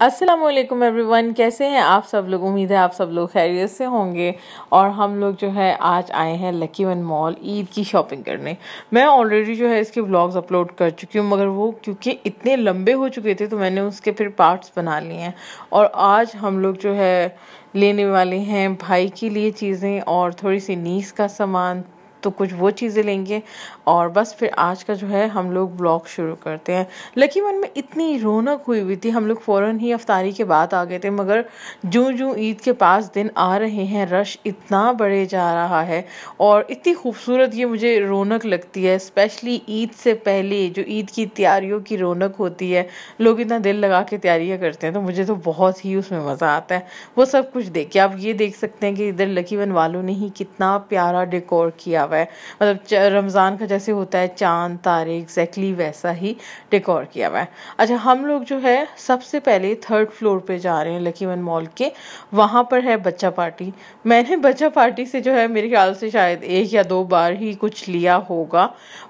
Aslam one कैसे हैं आप सब लोग उम्मीद है आप सब लोग खैरियत से होंगे और हम लोग जो है आज आए हैं लकी वन मॉल ईद की शॉपिंग करने मैं ऑलरेडी जो है इसके ब्लॉग्स अपलोड कर चुकी हूँ मगर वो क्योंकि इतने लंबे हो चुके थे तो मैंने उसके फिर पार्ट्स बना लिए हैं और आज हम लोग जो है लेने वाले हैं भाई के लिए चीज़ें और थोड़ी सी नीस का सामान तो कुछ वो चीज़ें लेंगे और बस फिर आज का जो है हम लोग ब्लॉग शुरू करते हैं लकी वन में इतनी रौनक हुई हुई थी हम लोग फ़ौर ही अफ्तारी के बाद आ गए थे मगर जो जो ईद के पास दिन आ रहे हैं रश इतना बढ़े जा रहा है और इतनी खूबसूरत ये मुझे रौनक लगती है स्पेशली ईद से पहले जो ईद की तैयारियों की रौनक होती है लोग इतना दिल लगा के तैयारियाँ करते हैं तो मुझे तो बहुत ही उसमें मज़ा आता है वो सब कुछ देख के आप ये देख सकते हैं कि इधर लकी वन वालों ने ही कितना प्यारा डेकोर किया हुआ है मतलब रमज़ान का जैसे होता है चांद तारे एग्जैक्टली वैसा ही डेकोर किया हुआ है अच्छा हम लोग जो है सबसे पहले थर्ड फ्लोर पे जा रहे हैं लकी मॉल के वहाँ पर है बच्चा पार्टी मैंने बच्चा पार्टी से जो है मेरे ख्याल से शायद एक या दो बार ही कुछ लिया होगा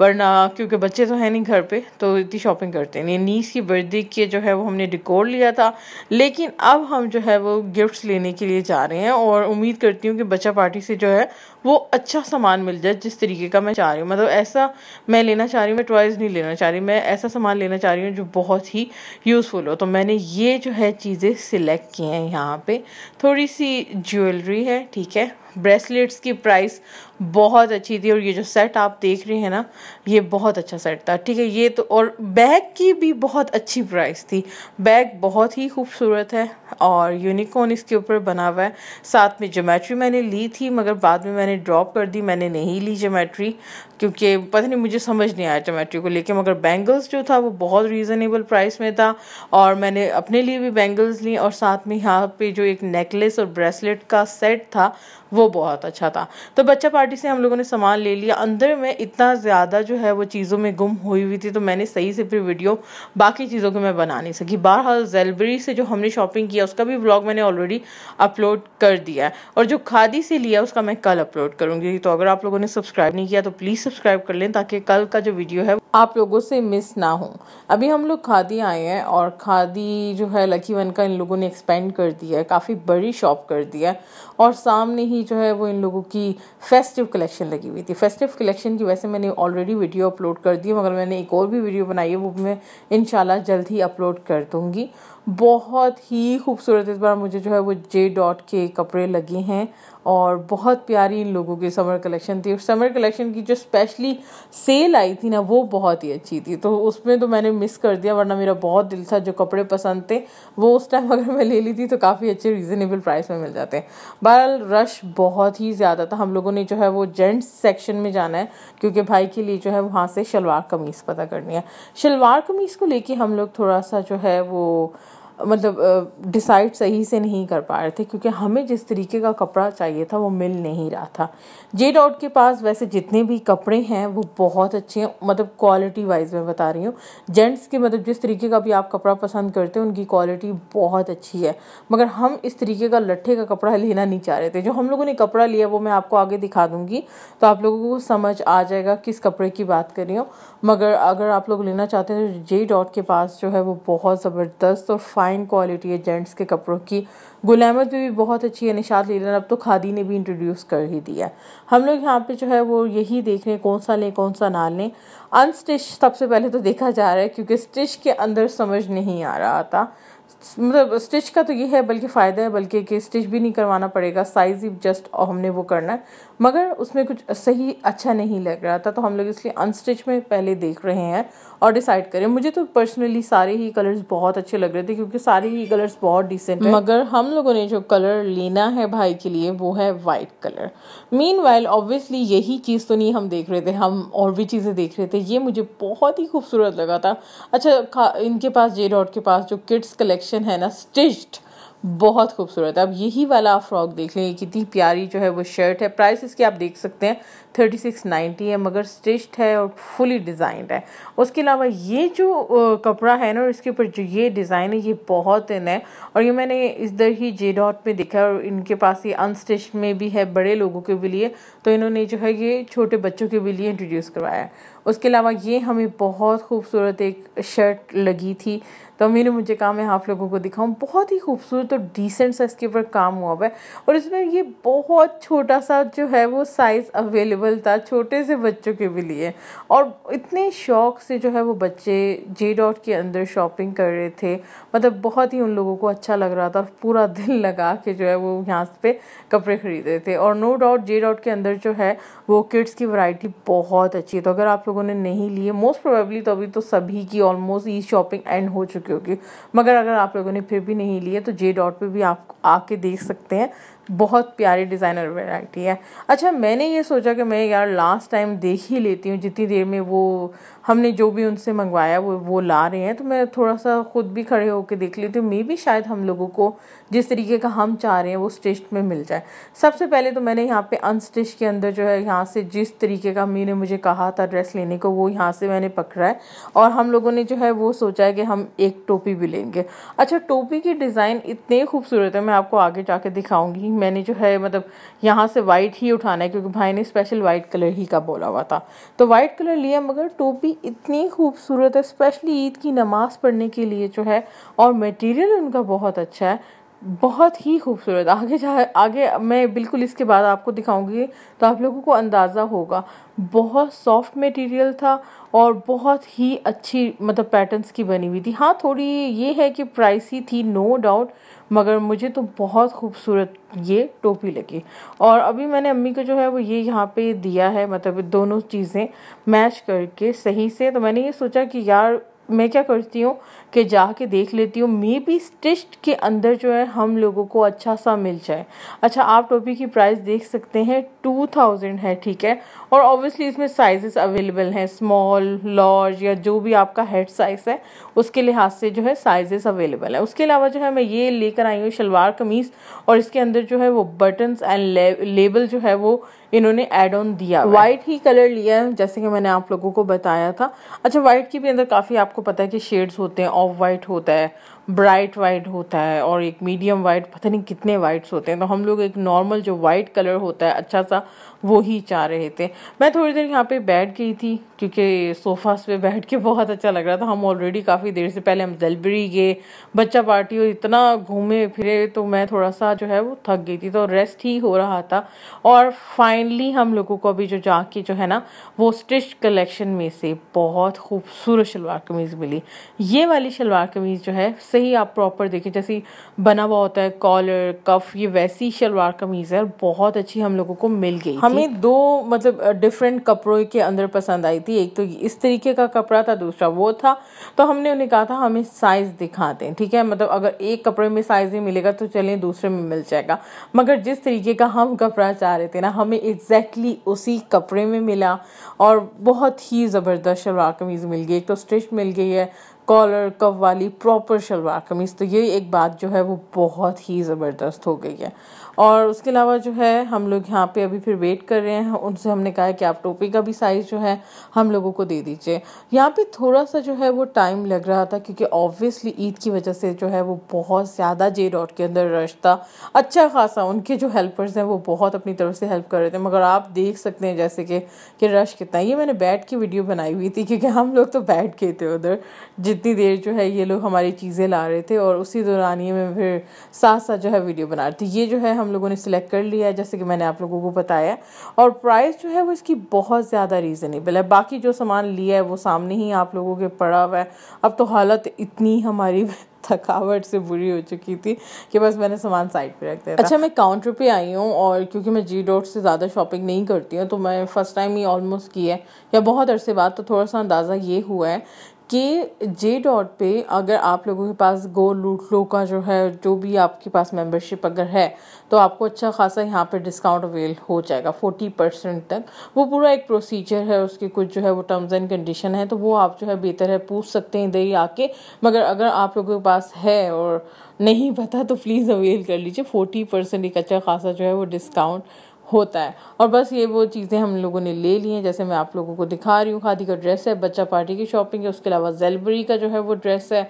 वरना क्योंकि बच्चे तो हैं नहीं घर पे तो इतनी शॉपिंग करते नहीं नीस की बर्थडे के जो है वो हमने डिकोर लिया था लेकिन अब हम जो है वो गिफ्ट्स लेने के लिए जा रहे हैं और उम्मीद करती हूँ कि बच्चा पार्टी से जो है वो अच्छा सामान मिल जज जिस तरीके का मैं चाह रही हूँ मतलब ऐसा मैं लेना चाह रही हूँ मैं टॉयज़ नहीं लेना चाह रही मैं ऐसा सामान लेना चाह रही हूँ जो बहुत ही यूज़फुल हो तो मैंने ये जो है चीज़ें सिलेक्ट की हैं यहाँ पे थोड़ी सी ज्वेलरी है ठीक है ब्रेसलेट्स की प्राइस बहुत अच्छी थी और ये जो सेट आप देख रहे हैं ना ये बहुत अच्छा सेट था ठीक है ये तो और बैग की भी बहुत अच्छी प्राइस थी बैग बहुत ही खूबसूरत है और यूनिकॉर्न इसके ऊपर बना हुआ है साथ में जोमेट्री मैंने ली थी मगर बाद में मैंने ड्रॉप कर दी मैंने नहीं ली जोमेट्री क्योंकि पता नहीं मुझे समझ नहीं आया जोमेट्री को लेकर मगर बैंगल्स जो था वो बहुत रीज़नेबल प्राइस में था और मैंने अपने लिए भी बैंगल्स ली और साथ में यहाँ पर जो एक नेकलेस और ब्रेसलेट का सेट था वो वो बहुत अच्छा था तो बच्चा पार्टी से हम लोगों ने सामान ले लिया अंदर में इतना ज़्यादा जो है वो चीज़ों में गुम हुई हुई थी तो मैंने सही से फिर वीडियो बाकी चीज़ों को मैं बना नहीं सकी बहरहाल जेलबरी से जो हमने शॉपिंग किया उसका भी ब्लॉग मैंने ऑलरेडी अपलोड कर दिया है और जो खादी से लिया उसका मैं कल अपलोड करूँगी तो अगर आप लोगों ने सब्सक्राइब नहीं किया तो प्लीज़ सब्सक्राइब कर लें ताकि कल का जो वीडियो है आप लोगों से मिस ना हो अभी हम लोग खादी आए हैं और खादी जो है लकी वन का इन लोगों ने एक्सपेंड कर दिया है काफ़ी बड़ी शॉप कर दी है और सामने ही जो है वो इन लोगों की फेस्टिव कलेक्शन लगी हुई थी फेस्टिव कलेक्शन की वैसे मैंने ऑलरेडी वीडियो अपलोड कर दी है मगर मैंने एक और भी वीडियो बनाई है वो मैं इन जल्द ही अपलोड कर दूँगी बहुत ही खूबसूरत इस बार मुझे जो है वो जे डॉट के कपड़े लगे हैं और बहुत प्यारी इन लोगों की समर कलेक्शन थी समर कलेक्शन की जो स्पेशली सेल आई थी ना वो बहुत ही अच्छी थी तो उसमें तो मैंने मिस कर दिया वरना मेरा बहुत दिल था जो कपड़े पसंद थे वो उस टाइम अगर मैं ले ली थी तो काफ़ी अच्छे रीज़नेबल प्राइस में मिल जाते हैं बहरहाल रश बहुत ही ज़्यादा था हम लोगों ने जो है वो जेंट्स सेक्शन में जाना है क्योंकि भाई के लिए जो है वहाँ से शलवार कमीज़ पता करनी है शलवार कमीज़ को लेके हम लोग थोड़ा सा जो है वो मतलब डिसाइड सही से नहीं कर पा रहे थे क्योंकि हमें जिस तरीके का कपड़ा चाहिए था वो मिल नहीं रहा था जे डॉट के पास वैसे जितने भी कपड़े हैं वो बहुत अच्छे हैं मतलब क्वालिटी वाइज मैं बता रही हूँ जेंट्स के मतलब जिस तरीके का भी आप कपड़ा पसंद करते हैं उनकी क्वालिटी बहुत अच्छी है मगर हम इस तरीके का लट्ठे का कपड़ा लेना नहीं चाह रहे थे जो हम लोगों ने कपड़ा लिया वो मैं आपको आगे दिखा दूँगी तो आप लोगों को समझ आ जाएगा किस कपड़े की बात कर रही हूँ मगर अगर आप लोग लेना चाहते हैं तो जे डॉट के पास जो है वो बहुत ज़बरदस्त और फाइन फाइन क्वालिटी है जेंट्स के कपड़ों की गुलामत भी, भी बहुत अच्छी है निशात लीलन अब तो खादी ने भी इंट्रोड्यूस कर ही दिया है हम लोग यहाँ पे जो है वो यही देख रहे हैं कौन सा लें कौन सा ना लें अनस्टिच सबसे पहले तो देखा जा रहा है क्योंकि स्टिच के अंदर समझ नहीं आ रहा था मतलब स्टिच का तो ये है बल्कि फ़ायदा है बल्कि कि स्टिच भी नहीं करवाना पड़ेगा साइज़ ही जस्ट हमने वो करना है मगर उसमें कुछ सही अच्छा नहीं लग रहा था तो हम लोग इसलिए अनस्टिच में पहले देख रहे हैं और डिसाइड करें मुझे तो पर्सनली सारे ही कलर्स बहुत अच्छे लग रहे थे क्योंकि सारे ही कलर्स बहुत डिसेंट हैं मगर हम लोगों ने जो कलर लेना है भाई के लिए वो है white colour meanwhile obviously यही चीज़ तो नहीं हम देख रहे थे हम और भी चीज़ें देख रहे थे ये मुझे बहुत ही खूबसूरत लगा था अच्छा इनके पास जे डॉट के पास जो किड्स कलेक्शन है ना स्टिच्ड बहुत खूबसूरत है अब यही वाला आप फ्रॉक देख लें कितनी प्यारी जो है वो शर्ट है प्राइस इसकी आप देख सकते हैं थर्टी सिक्स नाइन्टी है मगर स्टिच्ड है और फुली डिज़ाइंड है उसके अलावा ये जो कपड़ा है ना और इसके ऊपर जो ये डिज़ाइन है ये बहुत इन है और ये मैंने इधर ही जे डॉट में देखा है और इनके पास ये अनस्टिच में भी है बड़े लोगों के लिए तो इन्होंने जो है ये छोटे बच्चों के भी लिए इंट्रोड्यूस करवाया है उसके अलावा ये हमें बहुत खूबसूरत एक शर्ट लगी थी तो अम्मी ने मुझे काम मैं आप लोगों को दिखाऊँ बहुत ही खूबसूरत और डिसेंट सा इसके ऊपर काम हुआ हुआ है और इसमें ये बहुत छोटा सा जो है वो साइज़ अवेलेबल था छोटे से बच्चों के भी लिए और इतने शौक से जो है वो बच्चे जे डॉट के अंदर शॉपिंग कर रहे थे मतलब बहुत ही उन लोगों को अच्छा लग रहा था और पूरा दिल लगा के जो है वो यहाँ पे कपड़े खरीदे थे और नो डाउट जे डॉट के अंदर जो है वो किड्स की वैरायटी बहुत अच्छी है तो अगर आप लोगों ने नहीं लिए मोस्ट प्रोबेबली तो अभी तो सभी की ऑलमोस्ट ई शॉपिंग एंड हो चुकी चुकी होगी मगर अगर आप लोगों ने फिर भी नहीं लिए तो जे डॉट पर भी आप आके देख सकते हैं बहुत प्यारी डिज़ाइनर वेराइटी है अच्छा मैंने ये सोचा कि मैं यार लास्ट टाइम देख ही लेती हूँ जितनी देर में वो हमने जो भी उनसे मंगवाया वो वो ला रहे हैं तो मैं थोड़ा सा ख़ुद भी खड़े होकर देख लेती हूँ मे भी शायद हम लोगों को जिस तरीके का हम चाह रहे हैं वो स्टिच में मिल जाए सबसे पहले तो मैंने यहाँ पे अनस्टिच के अंदर जो है यहाँ से जिस तरीके का अम्मी ने मुझे कहा था ड्रेस लेने को वो यहाँ से मैंने पकड़ा है और हम लोगों ने जो है वो सोचा है कि हम एक टोपी भी लेंगे अच्छा टोपी की डिज़ाइन इतने खूबसूरत है मैं आपको आगे जाके दिखाऊंगी मैंने जो है मतलब यहाँ से वाइट ही उठाना है क्योंकि भाई ने स्पेशल वाइट कलर ही का बोला हुआ था तो वाइट कलर लिया मगर टोपी इतनी खूबसूरत है स्पेशली ईद की नमाज़ पढ़ने के लिए जो है और मटेरियल उनका बहुत अच्छा है बहुत ही खूबसूरत आगे जा आगे मैं बिल्कुल इसके बाद आपको दिखाऊंगी तो आप लोगों को अंदाज़ा होगा बहुत सॉफ्ट मटेरियल था और बहुत ही अच्छी मतलब पैटर्न्स की बनी हुई थी हाँ थोड़ी ये है कि प्राइस ही थी नो डाउट मगर मुझे तो बहुत खूबसूरत ये टोपी लगी और अभी मैंने अम्मी को जो है वो ये यहाँ पे दिया है मतलब दोनों चीज़ें मैच करके सही से तो मैंने ये सोचा कि यार मैं क्या करती हूँ कि जाके देख लेती हूँ मे बी स्टिस्ट के अंदर जो है हम लोगों को अच्छा सा मिल जाए अच्छा आप टोपी की प्राइस देख सकते हैं टू थाउजेंड है ठीक है और ऑब्वियसली इसमें साइजेस अवेलेबल हैं स्मॉल लार्ज या जो भी आपका हेड साइज़ है उसके लिहाज से जो है साइजेस अवेलेबल है उसके अलावा जो है मैं ये लेकर आई हूँ शलवार कमीज़ और इसके अंदर जो है वो बटन्स एंड लेबल जो है वो इन्होंने एड ऑन दिया वाइट ही कलर लिया है जैसे कि मैंने आप लोगों को बताया था अच्छा वाइट के भी अंदर काफ़ी आप आपको पता है कि शेड्स होते हैं ऑफ वाइट होता है ब्राइट वाइट होता है और एक मीडियम वाइट पता नहीं कितने वाइट्स होते हैं तो हम लोग एक नॉर्मल जो वाइट कलर होता है अच्छा सा वो ही चाह रहे थे मैं थोड़ी देर यहाँ पे बैठ गई थी क्योंकि सोफ़ास पे बैठ के बहुत अच्छा लग रहा था हम ऑलरेडी काफ़ी देर से पहले हम जलबरी गए बच्चा पार्टी और इतना घूमे फिरे तो मैं थोड़ा सा जो है वो थक गई थी तो रेस्ट ही हो रहा था और फाइनली हम लोगों को अभी जो जाके जो है ना वो स्टिच कलेक्शन में से बहुत खूबसूरत शलवार कमीज़ मिली ये वाली शलवार कमीज़ जो है सही ही आप प्रॉपर देखें जैसे बना हुआ होता है कॉलर कफ ये वैसी शलवार कमीज है बहुत अच्छी हम लोगों को मिल गई हमें दो मतलब डिफरेंट कपड़ों के अंदर पसंद आई थी एक तो इस तरीके का कपड़ा था दूसरा वो था तो हमने उन्हें कहा था हमें साइज दिखाते हैं ठीक है मतलब अगर एक कपड़े में साइज नहीं मिलेगा तो चलें दूसरे में मिल जाएगा मगर जिस तरीके का हम कपड़ा चाह रहे थे ना हमें एग्जैक्टली exactly उसी कपड़े में मिला और बहुत ही ज़बरदस्त शलवार कमीज़ मिल गई एक तो स्ट्रिच मिल गई है कॉलर कव वाली प्रॉपर शलवार कमीज़ तो ये एक बात जो है वो बहुत ही ज़बरदस्त हो गई है और उसके अलावा जो है हम लोग यहाँ पे अभी फिर वेट कर रहे हैं उनसे हमने कहा है कि आप टोपी का भी साइज़ जो है हम लोगों को दे दीजिए यहाँ पे थोड़ा सा जो है वो टाइम लग रहा था क्योंकि ऑब्वियसली ईद की वजह से जो है वो बहुत ज़्यादा जे डॉट के अंदर रश था अच्छा खासा उनके जो हेल्पर्स हैं वो बहुत अपनी तरफ से हेल्प कर रहे थे मगर आप देख सकते हैं जैसे कि रश कितना ये मैंने बैठ की वीडियो बनाई हुई थी क्योंकि हम लोग तो बैठ गए थे उधर जितनी देर जो है ये लोग हमारी चीज़ें ला रहे थे और उसी दौरान ये मैं फिर साथ साथ जो है वीडियो बना रही थी ये जो है हम लोगों ने सिलेक्ट कर लिया है जैसे कि मैंने आप लोगों को बताया और प्राइस जो है वो इसकी बहुत ज़्यादा रीज़नेबल है बाकी जो सामान लिया है वो सामने ही आप लोगों के पड़ा हुआ है अब तो हालत इतनी हमारी थकावट से बुरी हो चुकी थी कि बस मैंने सामान साइड पे रख दिया अच्छा मैं काउंटर पे आई हूँ और क्योंकि मैं जी डॉट से ज़्यादा शॉपिंग नहीं करती हूँ तो मैं फ़र्स्ट टाइम ही ऑलमोस्ट की है या बहुत अरसे बाद तो थोड़ा सा अंदाज़ा ये हुआ है कि जे डॉट पे अगर आप लोगों के पास गो लूट लो का जो है जो भी आपके पास मेंबरशिप अगर है तो आपको अच्छा खासा यहाँ पे डिस्काउंट अवेल हो जाएगा फोर्टी परसेंट तक वो पूरा एक प्रोसीजर है उसके कुछ जो है वो टर्म्स एंड कंडीशन है तो वो आप जो है बेहतर है पूछ सकते हैं इधर ही आके मगर अगर आप लोगों के पास है और नहीं पता तो प्लीज़ अवेल कर लीजिए फोर्टी परसेंट एक अच्छा खासा जो है वो डिस्काउंट होता है और बस ये वो चीज़ें हम लोगों ने ले ली हैं जैसे मैं आप लोगों को दिखा रही हूँ खादी का ड्रेस है बच्चा पार्टी की शॉपिंग है उसके अलावा जेलबरी का जो है वो ड्रेस है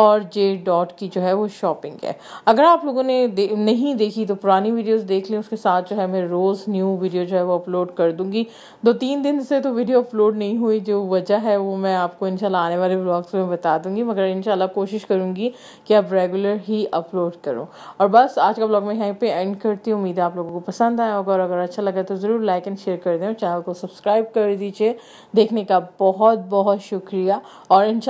और जे डॉट की जो है वो शॉपिंग है अगर आप लोगों ने दे, नहीं देखी तो पुरानी वीडियोस देख लें उसके साथ जो है मैं रोज़ न्यू वीडियो जो है वो अपलोड कर दूँगी दो तीन दिन से तो वीडियो अपलोड नहीं हुई जो वजह है वो मैं आपको इनशाला आने वाले ब्लॉग्स में बता दूँगी मगर इन कोशिश करूँगी कि आप रेगुलर ही अपलोड करो और बस आज का ब्लॉग मैं यहीं पर एंड करती हूँ उम्मीद है आप लोगों को पसंद आया होगा अगर अच्छा लगा तो ज़रूर लाइक एंड शेयर कर दें चैनल को सब्सक्राइब कर दीजिए देखने का बहुत बहुत शुक्रिया और इन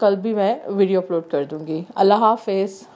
कल भी मैं वीडियो अपलोड कर दूँगी अल्लाह हाफिज़